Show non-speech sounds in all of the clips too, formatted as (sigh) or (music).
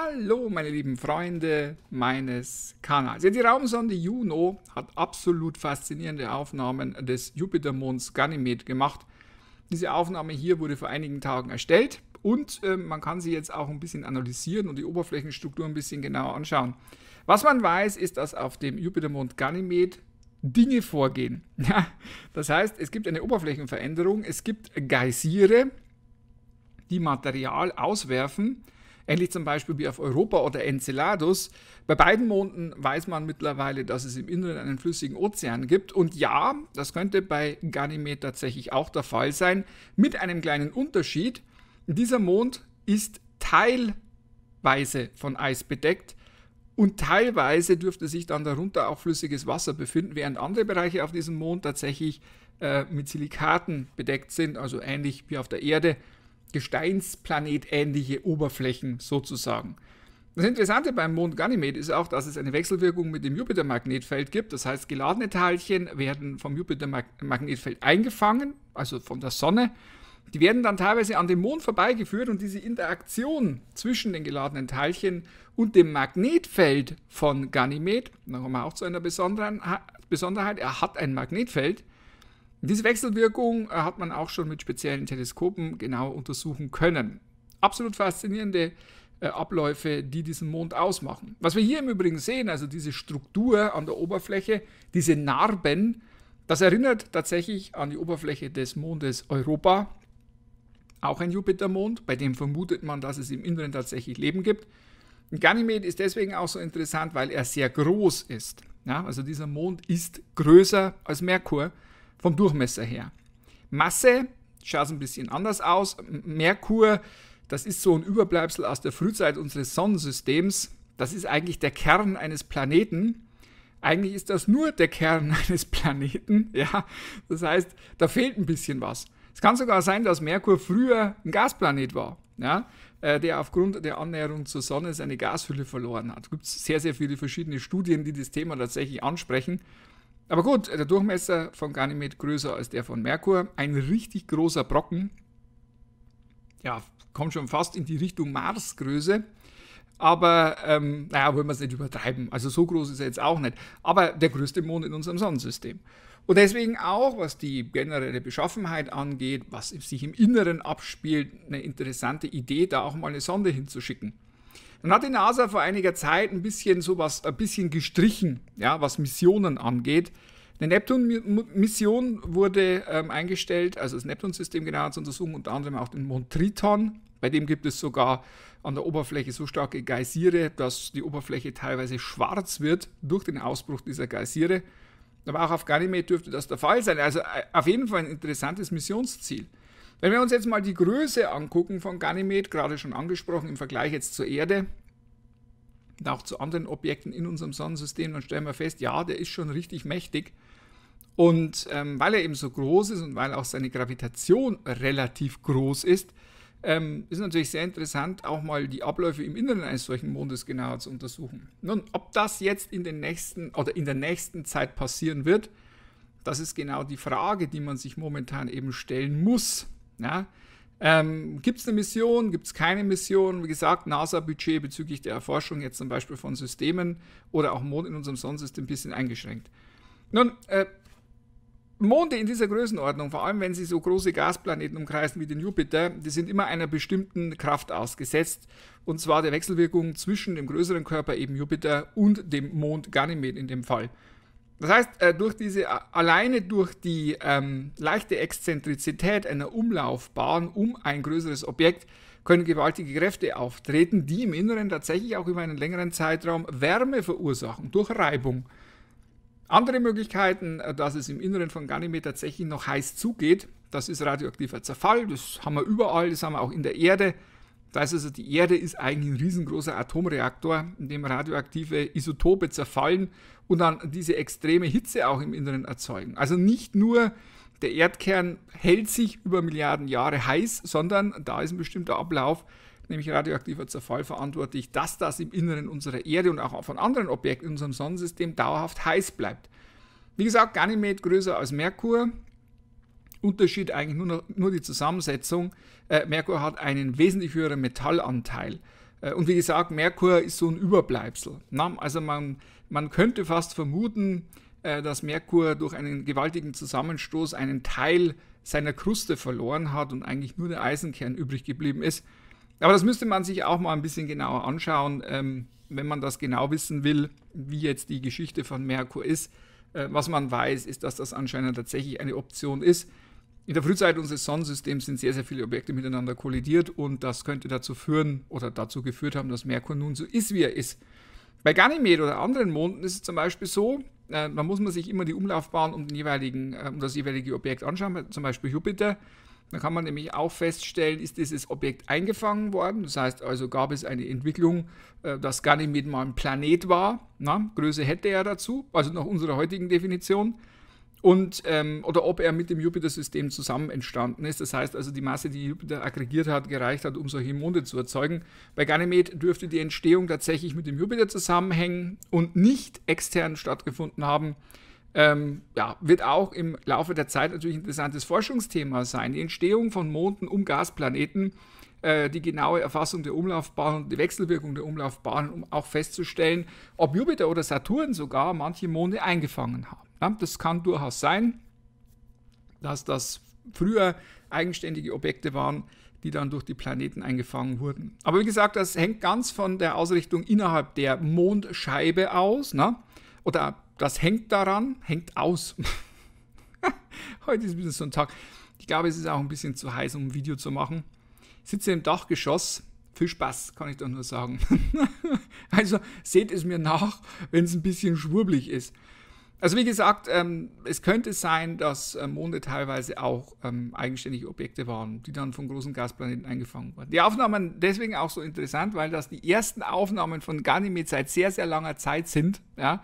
Hallo meine lieben Freunde meines Kanals. Ja, die Raumsonde Juno hat absolut faszinierende Aufnahmen des Jupitermonds Ganymed gemacht. Diese Aufnahme hier wurde vor einigen Tagen erstellt und äh, man kann sie jetzt auch ein bisschen analysieren und die Oberflächenstruktur ein bisschen genauer anschauen. Was man weiß, ist, dass auf dem Jupitermond Ganymed Dinge vorgehen. (laughs) Ja, das heißt, es gibt eine Oberflächenveränderung, es gibt Geysire, die Material auswerfen ähnlich zum Beispiel wie auf Europa oder Enceladus. Bei beiden Monden weiß man mittlerweile, dass es im Inneren einen flüssigen Ozean gibt. Und ja, das könnte bei Ganymed tatsächlich auch der Fall sein, mit einem kleinen Unterschied. Dieser Mond ist teilweise von Eis bedeckt. Und teilweise dürfte sich dann darunter auch flüssiges Wasser befinden, während andere Bereiche auf diesem Mond tatsächlich äh, mit Silikaten bedeckt sind, also ähnlich wie auf der Erde gesteinsplanetähnliche Oberflächen sozusagen. Das Interessante beim Mond Ganymede ist auch, dass es eine Wechselwirkung mit dem Jupiter-Magnetfeld gibt. Das heißt, geladene Teilchen werden vom Jupiter-Magnetfeld eingefangen, also von der Sonne. Die werden dann teilweise an dem Mond vorbeigeführt und diese Interaktion zwischen den geladenen Teilchen und dem Magnetfeld von Ganymed, dann kommen wir auch zu einer Besonderheit, er hat ein Magnetfeld, diese Wechselwirkung äh, hat man auch schon mit speziellen Teleskopen genau untersuchen können. Absolut faszinierende äh, Abläufe, die diesen Mond ausmachen. Was wir hier im Übrigen sehen, also diese Struktur an der Oberfläche, diese Narben, das erinnert tatsächlich an die Oberfläche des Mondes Europa, auch ein Jupitermond, bei dem vermutet man, dass es im Inneren tatsächlich Leben gibt. Und Ganymed ist deswegen auch so interessant, weil er sehr groß ist. Ja, also dieser Mond ist größer als Merkur vom Durchmesser her. Masse schaut ein bisschen anders aus. Merkur, das ist so ein Überbleibsel aus der Frühzeit unseres Sonnensystems. Das ist eigentlich der Kern eines Planeten. Eigentlich ist das nur der Kern (laughs) eines Planeten. Ja, das heißt, da fehlt ein bisschen was. Es kann sogar sein, dass Merkur früher ein Gasplanet war, ja, äh, der aufgrund der Annäherung zur Sonne seine Gashülle verloren hat. Es gibt sehr, sehr viele verschiedene Studien, die das Thema tatsächlich ansprechen. Aber gut, der Durchmesser von Ganymed größer als der von Merkur. Ein richtig großer Brocken. Ja, kommt schon fast in die Richtung Marsgröße. Aber ähm, naja, wollen wir es nicht übertreiben. Also so groß ist er jetzt auch nicht. Aber der größte Mond in unserem Sonnensystem. Und deswegen auch, was die generelle Beschaffenheit angeht, was sich im Inneren abspielt, eine interessante Idee, da auch mal eine Sonde hinzuschicken. Dann hat die NASA vor einiger Zeit ein bisschen sowas, ein bisschen gestrichen, ja, was Missionen angeht. Eine Neptun-Mission wurde ähm, eingestellt, also das Neptun-System genauer zu untersuchen, unter anderem auch den Mond Triton. Bei dem gibt es sogar an der Oberfläche so starke Geysire, dass die Oberfläche teilweise schwarz wird durch den Ausbruch dieser Geysire. Aber auch auf Ganymede dürfte das der Fall sein. Also äh, auf jeden Fall ein interessantes Missionsziel. Wenn wir uns jetzt mal die Größe angucken von Ganymed, gerade schon angesprochen im Vergleich jetzt zur Erde und auch zu anderen Objekten in unserem Sonnensystem, dann stellen wir fest, ja, der ist schon richtig mächtig. Und ähm, weil er eben so groß ist und weil auch seine Gravitation relativ groß ist, ähm, ist natürlich sehr interessant, auch mal die Abläufe im Inneren eines solchen Mondes genauer zu untersuchen. Nun, ob das jetzt in, den nächsten, oder in der nächsten Zeit passieren wird, das ist genau die Frage, die man sich momentan eben stellen muss. Ja? Ähm, gibt es eine Mission? Gibt es keine Mission? Wie gesagt, NASA-Budget bezüglich der Erforschung jetzt zum Beispiel von Systemen oder auch Mond in unserem Sonnensystem ein bisschen eingeschränkt. Nun, äh, Monde in dieser Größenordnung, vor allem wenn sie so große Gasplaneten umkreisen wie den Jupiter, die sind immer einer bestimmten Kraft ausgesetzt, und zwar der Wechselwirkung zwischen dem größeren Körper eben Jupiter und dem Mond Ganymed in dem Fall. Das heißt, äh, durch diese, alleine durch die ähm, leichte Exzentrizität einer Umlaufbahn um ein größeres Objekt können gewaltige Kräfte auftreten, die im Inneren tatsächlich auch über einen längeren Zeitraum Wärme verursachen, durch Reibung. Andere Möglichkeiten, äh, dass es im Inneren von Ganymed tatsächlich noch heiß zugeht, das ist radioaktiver Zerfall, das haben wir überall, das haben wir auch in der Erde. Das heißt also, die Erde ist eigentlich ein riesengroßer Atomreaktor, in dem radioaktive Isotope zerfallen und dann diese extreme Hitze auch im Inneren erzeugen. Also nicht nur der Erdkern hält sich über Milliarden Jahre heiß, sondern da ist ein bestimmter Ablauf, nämlich radioaktiver Zerfall verantwortlich, dass das im Inneren unserer Erde und auch von anderen Objekten in unserem Sonnensystem dauerhaft heiß bleibt. Wie gesagt, Ganymed größer als Merkur, Unterschied eigentlich nur, noch, nur die Zusammensetzung. Äh, Merkur hat einen wesentlich höheren Metallanteil. Äh, und wie gesagt, Merkur ist so ein Überbleibsel. Na? Also man, man könnte fast vermuten, äh, dass Merkur durch einen gewaltigen Zusammenstoß einen Teil seiner Kruste verloren hat und eigentlich nur der Eisenkern übrig geblieben ist. Aber das müsste man sich auch mal ein bisschen genauer anschauen, ähm, wenn man das genau wissen will, wie jetzt die Geschichte von Merkur ist. Äh, was man weiß, ist, dass das anscheinend tatsächlich eine Option ist in der Frühzeit unseres Sonnensystems sind sehr, sehr viele Objekte miteinander kollidiert und das könnte dazu führen oder dazu geführt haben, dass Merkur nun so ist, wie er ist. Bei Ganymed oder anderen Monden ist es zum Beispiel so, äh, da muss man sich immer die Umlaufbahn um, den jeweiligen, äh, um das jeweilige Objekt anschauen, zum Beispiel Jupiter. Da kann man nämlich auch feststellen, ist dieses Objekt eingefangen worden? Das heißt also, gab es eine Entwicklung, äh, dass Ganymed mal ein Planet war? Na, Größe hätte er dazu, also nach unserer heutigen Definition und ähm, oder ob er mit dem Jupiter-System zusammen entstanden ist. Das heißt also, die Masse, die Jupiter aggregiert hat, gereicht hat, um solche Monde zu erzeugen. Bei Ganymed dürfte die Entstehung tatsächlich mit dem Jupiter zusammenhängen und nicht extern stattgefunden haben. Ähm, ja, wird auch im Laufe der Zeit natürlich ein interessantes Forschungsthema sein. Die Entstehung von Monden um Gasplaneten äh, die genaue Erfassung der Umlaufbahn und die Wechselwirkung der Umlaufbahn, um auch festzustellen, ob Jupiter oder Saturn sogar manche Monde eingefangen haben. Ja, das kann durchaus sein, dass das früher eigenständige Objekte waren, die dann durch die Planeten eingefangen wurden. Aber wie gesagt, das hängt ganz von der Ausrichtung innerhalb der Mondscheibe aus. Ne? Oder das hängt daran, hängt aus. (laughs) Heute ist wieder so ein Tag. Ich glaube, es ist auch ein bisschen zu heiß, um ein Video zu machen sitze im Dachgeschoss. Viel Spaß, kann ich da nur sagen. (laughs) also seht es mir nach, wenn es ein bisschen schwurblig ist. Also wie gesagt, ähm, es könnte sein, dass äh, Monde teilweise auch ähm, eigenständige Objekte waren, die dann von großen Gasplaneten eingefangen wurden. Die Aufnahmen deswegen auch so interessant, weil das die ersten Aufnahmen von Ganymed seit sehr, sehr langer Zeit sind. Ja,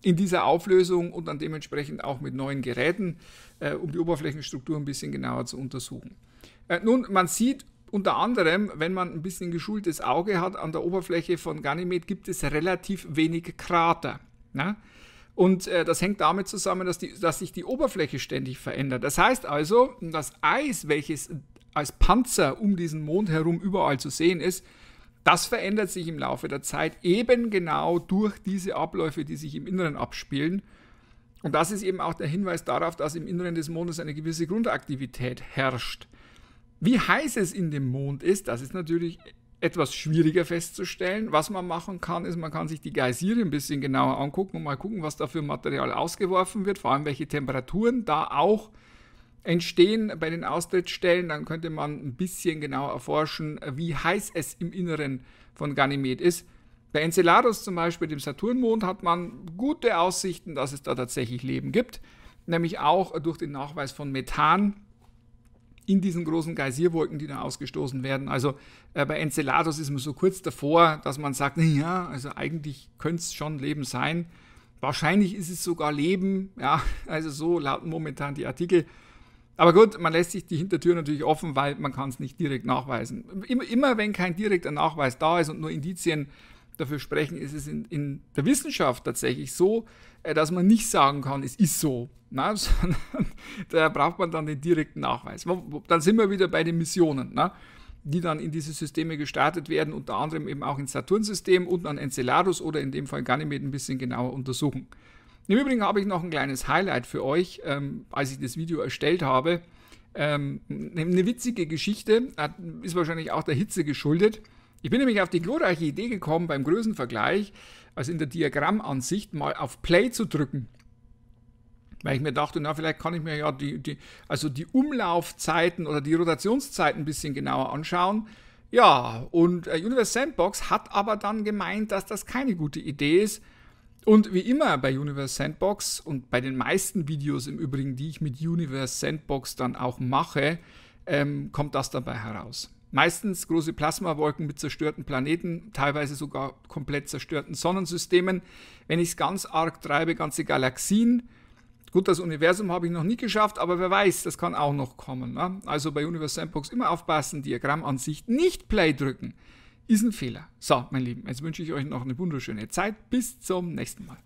in dieser Auflösung und dann dementsprechend auch mit neuen Geräten, äh, um die Oberflächenstruktur ein bisschen genauer zu untersuchen. Äh, nun, man sieht unter anderem, wenn man ein bisschen geschultes Auge hat, an der Oberfläche von Ganymed gibt es relativ wenig Krater. Ne? Und äh, das hängt damit zusammen, dass, die, dass sich die Oberfläche ständig verändert. Das heißt also, das Eis, welches als Panzer um diesen Mond herum überall zu sehen ist, das verändert sich im Laufe der Zeit eben genau durch diese Abläufe, die sich im Inneren abspielen. Und das ist eben auch der Hinweis darauf, dass im Inneren des Mondes eine gewisse Grundaktivität herrscht. Wie heiß es in dem Mond ist, das ist natürlich etwas schwieriger festzustellen. Was man machen kann, ist, man kann sich die Geysire ein bisschen genauer angucken und mal gucken, was da für Material ausgeworfen wird, vor allem welche Temperaturen da auch entstehen bei den Austrittsstellen. Dann könnte man ein bisschen genauer erforschen, wie heiß es im Inneren von Ganymed ist. Bei Enceladus zum Beispiel, dem Saturnmond, hat man gute Aussichten, dass es da tatsächlich Leben gibt, nämlich auch durch den Nachweis von Methan in diesen großen Geysirwolken, die dann ausgestoßen werden. Also äh, bei Enceladus ist man so kurz davor, dass man sagt, (laughs) ja, also eigentlich könnte es schon Leben sein. Wahrscheinlich ist es sogar Leben, ja, (laughs) also so lauten momentan die Artikel. Aber gut, man lässt sich die Hintertür natürlich offen, weil man kann es nicht direkt nachweisen. Immer, immer wenn kein direkter Nachweis da ist und nur Indizien, dafür sprechen, ist es in, in der Wissenschaft tatsächlich so, äh, dass man nicht sagen kann, es ist so. Na, (laughs) sondern da braucht man dann den direkten Nachweis. Dann sind wir wieder bei den Missionen, na, die dann in diese Systeme gestartet werden, unter anderem eben auch ins Saturn-System und an Enceladus oder in dem Fall Ganymed ein bisschen genauer untersuchen. Im Übrigen habe ich noch ein kleines Highlight für euch, ähm, als ich das Video erstellt habe. Ähm, eine witzige Geschichte, ist wahrscheinlich auch der Hitze geschuldet. Ich bin nämlich auf die glorreiche Idee gekommen, beim Größenvergleich, also in der Diagrammansicht, mal auf Play zu drücken. Weil ich mir dachte, na, vielleicht kann ich mir ja die, die, also die Umlaufzeiten oder die Rotationszeiten ein bisschen genauer anschauen. Ja, und äh, Universe Sandbox hat aber dann gemeint, dass das keine gute Idee ist. Und wie immer bei Universe Sandbox und bei den meisten Videos im Übrigen, die ich mit Universe Sandbox dann auch mache, ähm, kommt das dabei heraus. Meistens große Plasmawolken mit zerstörten Planeten, teilweise sogar komplett zerstörten Sonnensystemen. Wenn ich es ganz arg treibe, ganze Galaxien. Gut, das Universum habe ich noch nie geschafft, aber wer weiß, das kann auch noch kommen. Ne? Also bei Universe Sandbox immer aufpassen, Diagrammansicht nicht Play drücken. Ist ein Fehler. So, mein Lieben, jetzt wünsche ich euch noch eine wunderschöne Zeit. Bis zum nächsten Mal.